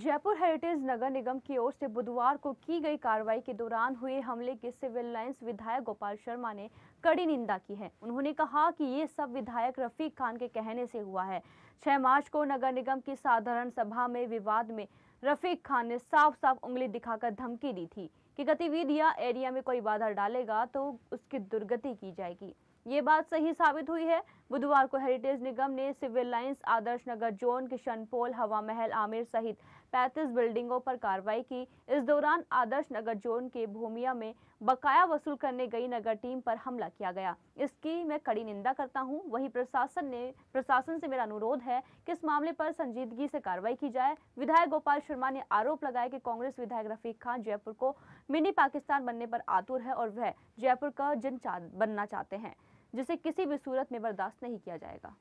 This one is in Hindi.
जयपुर हेरिटेज नगर निगम की ओर से बुधवार को की गई कार्रवाई के दौरान हुए हमले के सिविल लाइन्स विधायक गोपाल शर्मा ने कड़ी निंदा की है उन्होंने कहा कि ये सब विधायक रफीक खान के कहने से हुआ है छह मार्च को नगर निगम की साधारण सभा में विवाद में रफीक खान ने साफ साफ उंगली दिखाकर धमकी दी थी कि गतिविधियां एरिया में कोई बाधा डालेगा तो उसकी दुर्गति की जाएगी ये बात सही साबित हुई है बुधवार को हेरिटेज निगम ने Civil Lines Adarsh Nagar zone Kishanpole Hawa Mahal Aamir सहित 35 बिल्डिंगों पर कार्रवाई की इस दौरान आदर्श नगर जोन के भूमिया में बकाया वसूल करने गई नगर टीम पर हमला किया गया इसकी मैं कड़ी निंदा करता हूं वही प्रशासन ने प्रशासन से मेरा अनुरोध है कि इस मामले पर संजीदगी से कार्रवाई की जाए विधायक गोपाल शर्मा ने आरोप लगाया कि कांग्रेस विधायक रफीक खान जयपुर को मिनी पाकिस्तान बनने पर आतुर है और वह जयपुर का जन बनना चाहते हैं जिसे किसी भी सूरत में बर्दाश्त नहीं किया जाएगा